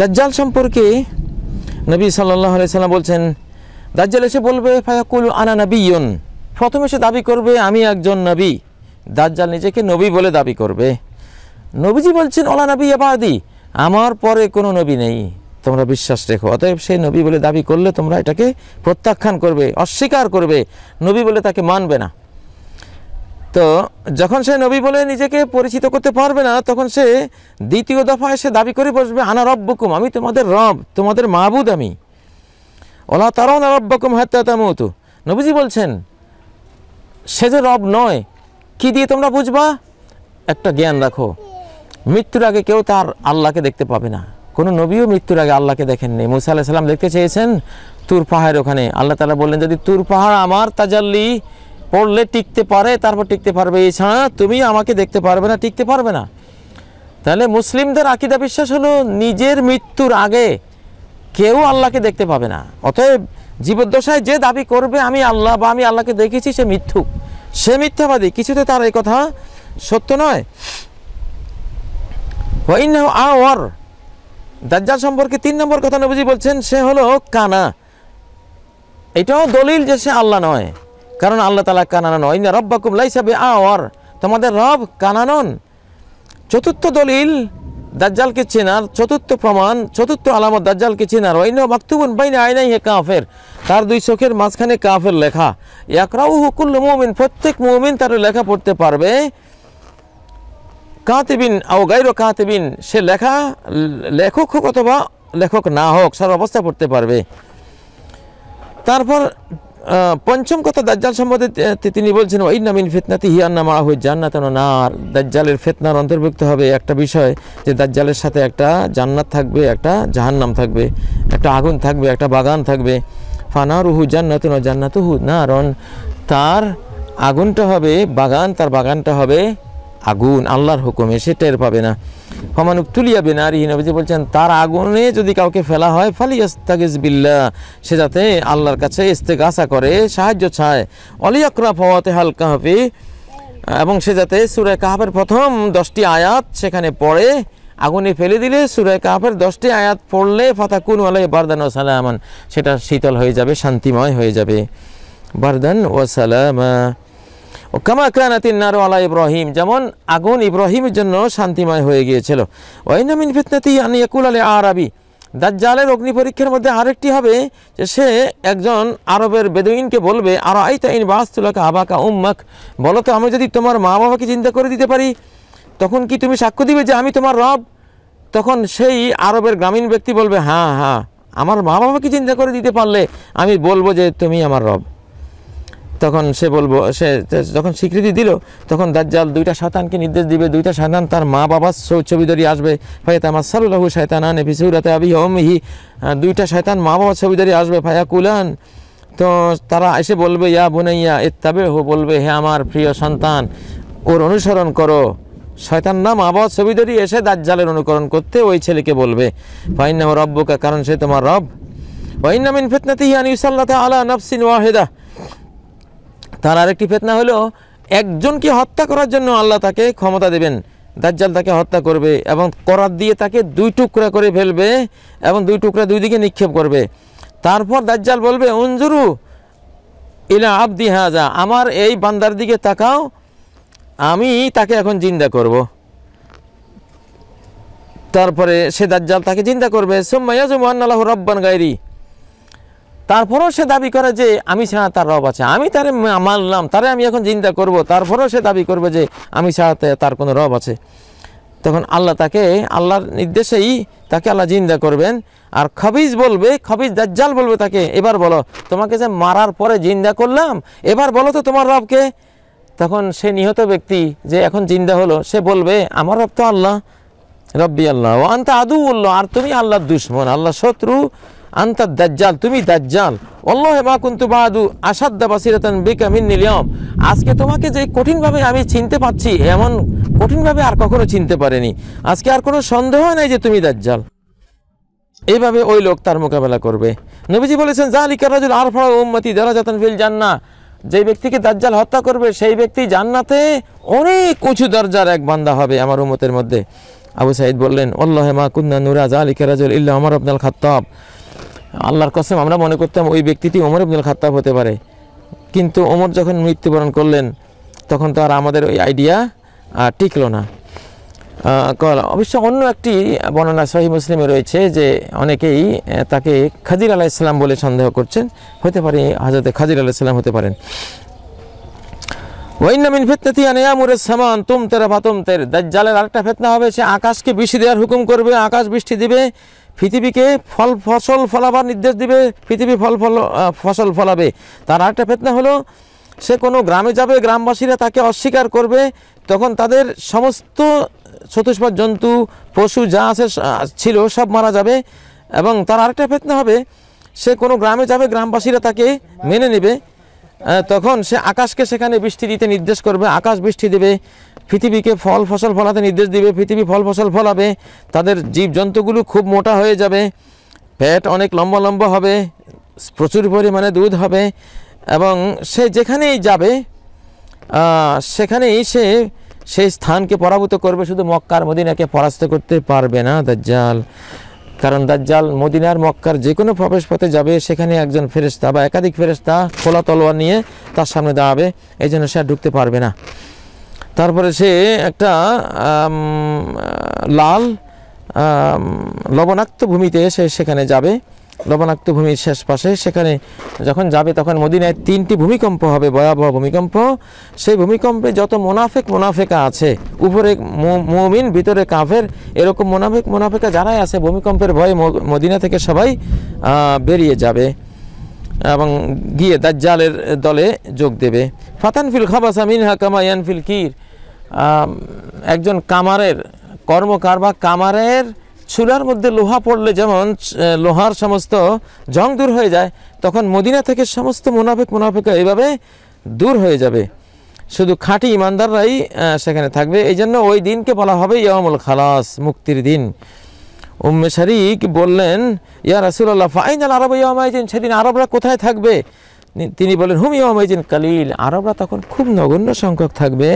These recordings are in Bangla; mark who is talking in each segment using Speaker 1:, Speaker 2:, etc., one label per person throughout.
Speaker 1: দাজ্জাল সম্পর্কে নবী সাল্লাহ সাল্লাম বলছেন দাজ্জাল এসে বলবে ফায়াকুল আনা নবীয়ন প্রথমে সে দাবি করবে আমি একজন নবী দাজ্জাল নিজেকে নবী বলে দাবি করবে নবীজি বলছেন ওলা নবী আবাদি আমার পরে কোনো নবী নেই তোমরা বিশ্বাস রেখো অতএব সেই নবী বলে দাবি করলে তোমরা এটাকে প্রত্যাখ্যান করবে অস্বীকার করবে নবী বলে তাকে মানবে না তো যখন সে নবী বলে নিজেকে পরিচিত করতে পারবে না তখন সে দ্বিতীয় দফায় সে দাবি করে বসবে আনা রব্বকুম আমি তোমাদের রব তোমাদের মাহবুদ আমি ওলা তারাও না রব্বকুম হাত্তাতামতু নবীজি বলছেন সে যে রব নয় কি দিয়ে তোমরা বুঝবা একটা জ্ঞান রাখো মৃত্যুর আগে কেউ তার আল্লাহকে দেখতে পাবে না কোনো নবীও মৃত্যুর আগে আল্লাহকে দেখেননি মুসা আল্লাহ সাল্লাম দেখতে চেয়েছেন তুর পাহাড়ের ওখানে আল্লাহ তালা বললেন যদি তুর পাহাড় আমার তাজাল্লি পড়লে টিকতে পারে তারপর টিকতে পারবে এছাড়া তুমি আমাকে দেখতে পারবে না টিকতে পারবে না তাহলে মুসলিমদের আকিদা বিশ্বাস হলো নিজের মৃত্যুর আগে কেউ আল্লাহকে দেখতে পাবে না অতএব জীবদ্দশায় যে দাবি করবে আমি আল্লাহ বা আমি আল্লাহকে দেখেছি সে মিথ্যু সে মিথ্যাবাদী কিছুতে তার এই কথা সত্য নয় আওয়ার দাজ্জাল সম্পর্কে তিন নম্বর কথা নবুজি বলছেন সে হলো কানা এটাও দলিল যে সে আল্লাহ নয় কারণ আল্লাহ তালা কানানন ইন্না রব্বাকুম লাইসাবে আওয়ার তোমাদের রব কানানন চতুর্থ দলিল দাজ্জালকে চেনার চতুর্থ প্রমাণ চতুর্থ আলামত দাজ্জালকে চেনার ওয়াইন মাকতুবুন আয় আয়নাই হে কাফের তার দুই চোখের মাঝখানে কাফের লেখা একরাও হুকুল মুমিন প্রত্যেক মুমিন তার লেখা পড়তে পারবে কাতেবিন আও গাইরো কাতেবিন সে লেখা লেখক হোক অথবা লেখক না হোক অবস্থা পড়তে পারবে তারপর পঞ্চম কথা দাজ্জাল সম্বন্ধে তিনি বলছেন ওই নামিন ফেতনাতি হিয়ান্না নামা হয়ে জান্নাত নার দাজ্জালের ফেতনার অন্তর্ভুক্ত হবে একটা বিষয় যে দাজ্জালের সাথে একটা জান্নাত থাকবে একটা জাহান্নাম থাকবে একটা আগুন থাকবে একটা বাগান থাকবে ফানারুহু জান্নাত না জান্নাতুহু নারন তার আগুনটা হবে বাগান তার বাগানটা হবে আগুন আল্লাহর হুকুমে সে টের পাবে না হমানুক তুলিয়া বেনারি নবীজি বলছেন তার আগুনে যদি কাউকে ফেলা হয় ফালি ইস্তাগিজ বিল্লা সে যাতে আল্লাহর কাছে গাছা করে সাহায্য চায় অলিয়াকরা ফওয়াতে হালকা হাফি এবং সে যাতে সুরায় কাহাবের প্রথম দশটি আয়াত সেখানে পড়ে আগুনে ফেলে দিলে সুরায় কাহাবের দশটি আয়াত পড়লে ফাতা কুন আলাই বারদান ও সালামান সেটা শীতল হয়ে যাবে শান্তিময় হয়ে যাবে বারদান ও সালামা ও কামা কানাতিন নারো আলা ইব্রাহিম যেমন আগুন ইব্রাহিমের জন্য শান্তিময় হয়ে গিয়েছিল ওয়াইনামিন ফিতনাতি ইয়াকুল আলে আরবি দাজ্জালের অগ্নি পরীক্ষার মধ্যে আরেকটি হবে যে সে একজন আরবের বেদুইনকে বলবে আর আইতা ইন বাস্তুলাকা আবাকা উম্মাক বলো তো আমি যদি তোমার মা বাবাকে চিন্তা করে দিতে পারি তখন কি তুমি সাক্ষ্য দিবে যে আমি তোমার রব তখন সেই আরবের গ্রামীণ ব্যক্তি বলবে হ্যাঁ হ্যাঁ আমার মা বাবাকে চিন্তা করে দিতে পারলে আমি বলবো যে তুমি আমার রব তখন সে বলবো সে যখন স্বীকৃতি দিল তখন দাজ্জাল দুইটা শতানকে নির্দেশ দিবে দুইটা শতান তার মা বাবার ছবি ধরি আসবে ফাইয়া তামা সারুল্লাহু শয়তান আনে ফিসুরাতে আবি হি দুইটা শয়তান মা বাবার ছবি ধরি আসবে ফায়া কুলান তো তারা এসে বলবে ইয়া বোনাইয়া ইত্তাবে হো বলবে হে আমার প্রিয় সন্তান ওর অনুসরণ করো শয়তান নাম আবাদ ধরি এসে দাজ্জালের অনুকরণ করতে ওই ছেলেকে বলবে ফাইন নাম রব্বকা কারণ সে তোমার রব ওয়াইন নামিন ফিতনাতিহি আন ইউসাল্লাতা আলা নাফসিন ওয়াহিদা তার আরেকটি ফেতনা হলো একজনকে হত্যা করার জন্য আল্লাহ তাকে ক্ষমতা দেবেন দাজ্জাল তাকে হত্যা করবে এবং করাত দিয়ে তাকে দুই টুকরা করে ফেলবে এবং দুই টুকরা দুই দিকে নিক্ষেপ করবে তারপর দাজ্জাল বলবে অঞ্জুরু ইলা আবদি হাজা আমার এই বান্দার দিকে তাকাও আমি তাকে এখন জিন্দা করব। তারপরে সে দাজ্জাল তাকে জিন্দা করবে সোম্মাইয়া জুমান আল্লাহ রব্বান গাইরি তারপরেও সে দাবি করে যে আমি ছাড়া তার রব আছে আমি তারে মানলাম তারে আমি এখন চিন্তা করব তারপরেও সে দাবি করবে যে আমি ছাড়াতে তার কোনো রব আছে তখন আল্লাহ তাকে আল্লাহর নির্দেশেই তাকে আল্লাহ জিন্দা করবেন আর খবিজ বলবে খবিজ দাজ্জাল বলবে তাকে এবার বলো তোমাকে যে মারার পরে জিন্দা করলাম এবার বলো তো তোমার রবকে তখন সে নিহত ব্যক্তি যে এখন জিন্দা হলো সে বলবে আমার রব তো আল্লাহ রব্বি আল্লাহ ও আন্ত আদু বললো আর তুমি আল্লাহর দুশ্মন আল্লাহ শত্রু আন্তার দাজ্জাল তুমি দাজ্জাল অল্লাহে মা কুন্তু বাহাদু আসাদ্দা বাসিরাতান বিকা নিলিয়ম আজকে তোমাকে যে কঠিনভাবে আমি চিনতে পাচ্ছি এমন কঠিনভাবে আর কখনো চিনতে পারেনি আজকে আর কোনো সন্দেহ নাই যে তুমি দাজ্জাল এইভাবে ওই লোক তার মোকাবেলা করবে নবীজি বলেছেন জালিকার রাজুল ফল উম্মতি যাতন ফিল জান্না যে ব্যক্তিকে দাজ্জাল হত্যা করবে সেই ব্যক্তি জান্নাতে অনেক উঁচু দরজার এক বান্দা হবে আমার উম্মতের মধ্যে আবু সাইদ বললেন অল্লাহে মা কুন্না নুরাজ আলিকা রাজুল ইল্লা আমার আব্দাল খাত্তাব আল্লাহর কসম আমরা মনে করতাম ওই ব্যক্তিটি ওমর ইবনুল খাতাব হতে পারে কিন্তু ওমর যখন মৃত্যুবরণ করলেন তখন তো আর আমাদের ওই আইডিয়া টিকল না অবশ্য অন্য একটি বর্ণনা শাহী মুসলিমে রয়েছে যে অনেকেই তাকে খাজির আলাহ ইসলাম বলে সন্দেহ করছেন হতে পারে হাজরতে খাজির আলাহ ইসলাম হতে পারেন ওয়াইনামিন ফিতনাতি আনিয়ামুর সামান তুম তেরা ভাতুম তের দাজ্জালের আরেকটা ফেতনা হবে সে আকাশকে বৃষ্টি দেওয়ার হুকুম করবে আকাশ বৃষ্টি দিবে পৃথিবীকে ফল ফসল ফলাবার নির্দেশ দিবে পৃথিবী ফল ফল ফসল ফলাবে তার আরেকটা ফেতনা হলো সে কোনো গ্রামে যাবে গ্রামবাসীরা তাকে অস্বীকার করবে তখন তাদের সমস্ত চতুষ্প জন্তু পশু যা আছে ছিল সব মারা যাবে এবং তার আরেকটা ফেতনা হবে সে কোনো গ্রামে যাবে গ্রামবাসীরা তাকে মেনে নেবে তখন সে আকাশকে সেখানে বৃষ্টি দিতে নির্দেশ করবে আকাশ বৃষ্টি দেবে পৃথিবীকে ফল ফসল ফলাতে নির্দেশ দিবে পৃথিবী ফল ফসল ফলাবে তাদের জীবজন্তুগুলো খুব মোটা হয়ে যাবে পেট অনেক লম্বা লম্বা হবে প্রচুর পরিমাণে দুধ হবে এবং সে যেখানেই যাবে সেখানেই সে সেই স্থানকে পরাভূত করবে শুধু মক্কার মদিনাকে পরাস্ত করতে পারবে না দাজ্জাল কারণ দাজ্জাল মদিনার মক্কার যে কোনো প্রবেশ পথে যাবে সেখানে একজন ফেরেস্তা বা একাধিক ফেরেস্তা খোলা তলোয়ার নিয়ে তার সামনে দাঁড়াবে এই জন্য সে আর ঢুকতে পারবে না তারপরে সে একটা লাল লবণাক্ত ভূমিতে সে সেখানে যাবে লবণাক্ত ভূমির শেষ পাশে সেখানে যখন যাবে তখন মদিনায় তিনটি ভূমিকম্প হবে ভয়াবহ ভূমিকম্প সেই ভূমিকম্পে যত মোনাফেক মোনাফেকা আছে উপরে মমিন ভিতরে কাফের এরকম মোনাফেক মোনাফেকা যারাই আছে ভূমিকম্পের ভয়ে মদিনা থেকে সবাই বেরিয়ে যাবে এবং গিয়ে দাজ্জালের দলে যোগ দেবে ফাতানফিল খাবাসামিন মিনহা কামায়ানফিল কির একজন কামারের কর্মকার বা কামারের চুলার মধ্যে লোহা পড়লে যেমন লোহার সমস্ত জং দূর হয়ে যায় তখন মদিনা থেকে সমস্ত মুনাফেক মুনাফেকা এইভাবে দূর হয়ে যাবে শুধু খাঁটি ইমানদাররাই সেখানে থাকবে এই জন্য ওই দিনকে বলা হবে ইয়ামুল খালাস মুক্তির দিন উম্মে শারিক বললেন ইয়া রাসুল্লাহ ফাইনাল আরব ইয়ামাইজিন সেদিন আরবরা কোথায় থাকবে তিনি বলেন হুম ওমাইজিন কালিল আরবরা তখন খুব নগণ্য সংখ্যক থাকবে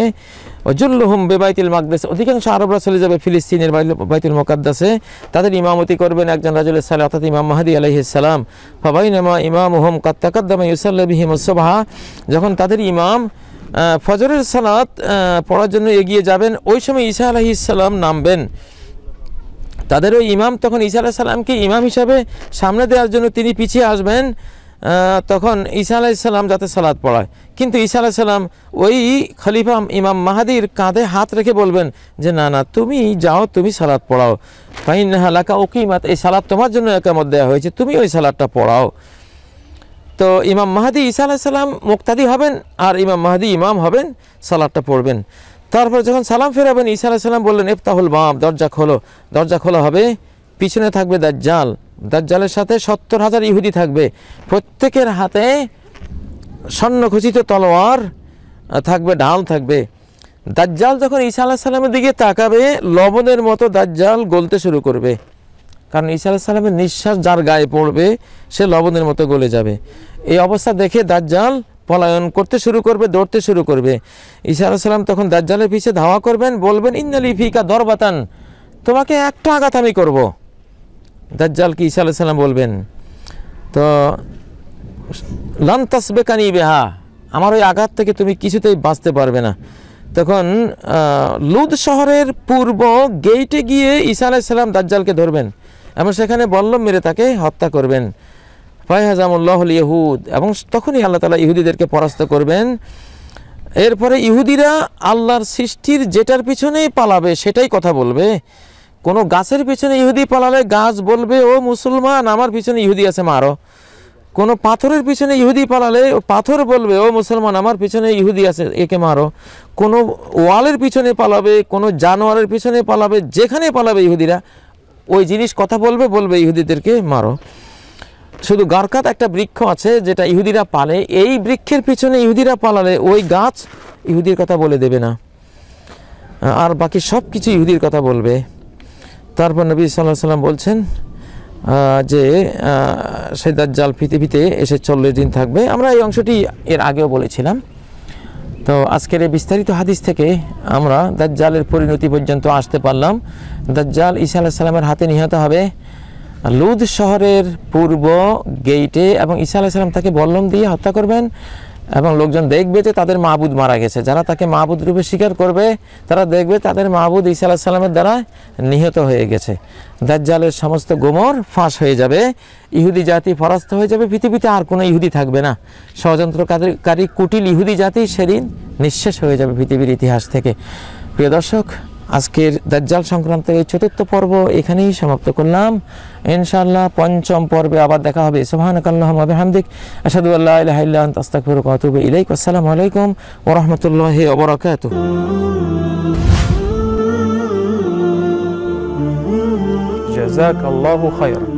Speaker 1: অজুল্ল হুম বেবাইতুল মাকদাস অধিকাংশ আরবরা চলে যাবে ফিলিস্তিনের বাইতুল মকাদ্দাসে তাদের ইমামতি করবেন একজন রাজুল সালে অর্থাৎ ইমাম মাহাদি আলহিসাল্লাম নামা ইমাম হোম কাত্তাকাদ্দামা ইউসাল্লাহি সবাহা যখন তাদের ইমাম ফজরের সালাত পড়ার জন্য এগিয়ে যাবেন ওই সময় ঈসা আলহিসাল্লাম নামবেন তাদের ওই ইমাম তখন ইসা আলাহ সাল্লামকে ইমাম হিসাবে সামনে দেওয়ার জন্য তিনি পিছিয়ে আসবেন তখন ঈসা আলাইসাল্লাম যাতে সালাদ পড়ায় কিন্তু ঈসা আলাইসাল্লাম ওই খলিফা ইমাম মাহাদির কাঁধে হাত রেখে বলবেন যে না না তুমি যাও তুমি সালাদ পড়াও ফাইন হালাকা ওকিমাত এই সালাদ তোমার জন্য একামত দেওয়া হয়েছে তুমি ওই সালাদটা পড়াও তো ইমাম মাহাদি ইসা আলাইসাল্লাম মুক্তাদি হবেন আর ইমাম মাহাদি ইমাম হবেন সালাদটা পড়বেন তারপর যখন সালাম ফেরাবেন ঈসা আলাইসাল্লাম বললেন এফতাহুল মাম দরজা খোলো দরজা খোলা হবে পিছনে থাকবে দাজ্জাল দাজ্জালের সাথে সত্তর হাজার ইহুদি থাকবে প্রত্যেকের হাতে স্বর্ণখচিত তলোয়ার থাকবে ঢাল থাকবে দাজ্জাল যখন ঈসা আল্লাহ সাল্লামের দিকে তাকাবে লবণের মতো দাজ্জাল গলতে শুরু করবে কারণ ঈসা আল্লাহ সাল্লামের নিঃশ্বাস যার গায়ে পড়বে সে লবণের মতো গলে যাবে এই অবস্থা দেখে দাজ্জাল পলায়ন করতে শুরু করবে দৌড়তে শুরু করবে ঈসা আল্লাহ সাল্লাম তখন দাজ্জালের পিছিয়ে ধাওয়া করবেন বলবেন ইন্দালি ফিকা দরবাতান তোমাকে একটা আঘাত আমি করবো দাজ্জালকে ঈসা আলাহ সাল্লাম বলবেন তো লান্তাস বেকানি বেহা আমার ওই আঘাত থেকে তুমি কিছুতেই বাঁচতে পারবে না তখন লুদ শহরের পূর্ব গেইটে গিয়ে ঈসা আলাইসাল্লাম দাজ্জালকে ধরবেন এবং সেখানে বল্লম মেরে তাকে হত্যা করবেন ফায়হাজামুল্লাহুল ইহুদ এবং তখনই আল্লাহ তালা ইহুদিদেরকে পরাস্ত করবেন এরপরে ইহুদিরা আল্লাহর সৃষ্টির যেটার পিছনেই পালাবে সেটাই কথা বলবে কোনো গাছের পিছনে ইহুদি পালালে গাছ বলবে ও মুসলমান আমার পিছনে ইহুদি আছে মারো কোনো পাথরের পিছনে ইহুদি পালালে পাথর বলবে ও মুসলমান আমার পিছনে ইহুদি আছে একে মারো কোনো ওয়ালের পিছনে পালাবে কোনো জানোয়ারের পিছনে পালাবে যেখানে পালাবে ইহুদিরা ওই জিনিস কথা বলবে বলবে ইহুদিদেরকে মারো শুধু গারকাত একটা বৃক্ষ আছে যেটা ইহুদিরা পালে এই বৃক্ষের পিছনে ইহুদিরা পালালে ওই গাছ ইহুদির কথা বলে দেবে না আর বাকি সব কিছু ইহুদির কথা বলবে তারপর নবী সাল্লাহ সাল্লাম বলছেন যে সেই দাজ্জাল পৃথিবীতে এসে চল্লিশ দিন থাকবে আমরা এই অংশটি এর আগেও বলেছিলাম তো আজকের এই বিস্তারিত হাদিস থেকে আমরা দাজ্জালের পরিণতি পর্যন্ত আসতে পারলাম দাজ্জাল ইসা আল্লাহ সাল্লামের হাতে নিহত হবে লুদ শহরের পূর্ব গেইটে এবং ইসা আলাহিসাল্লাম তাকে বল্লম দিয়ে হত্যা করবেন এবং লোকজন দেখবে যে তাদের মাহবুদ মারা গেছে যারা তাকে মাহবুদ রূপে স্বীকার করবে তারা দেখবে তাদের মাহবুদ ঈসা আল্লাহ সাল্লামের দ্বারা নিহত হয়ে গেছে দাজ্জালের সমস্ত গোমর ফাঁস হয়ে যাবে ইহুদি জাতি পরাস্ত হয়ে যাবে পৃথিবীতে আর কোনো ইহুদি থাকবে না ষড়যন্ত্রকারী কুটিল ইহুদি জাতি সেদিন নিঃশেষ হয়ে যাবে পৃথিবীর ইতিহাস থেকে প্রিয় দর্শক আজকের দাজ্জাল সংক্রান্ত এই চতুর্থ পর্ব এখানেই সমাপ্ত করলাম ইনশাআল্লাহ পঞ্চম পর্বে আবার দেখা হবে সোহানকাল্লাহামদিক আসাদুল্লাহ আলহাইল্লাহ আলাইকুম ও রহমতুল্লাহ ওবরাকাত জাজাক الله خيرا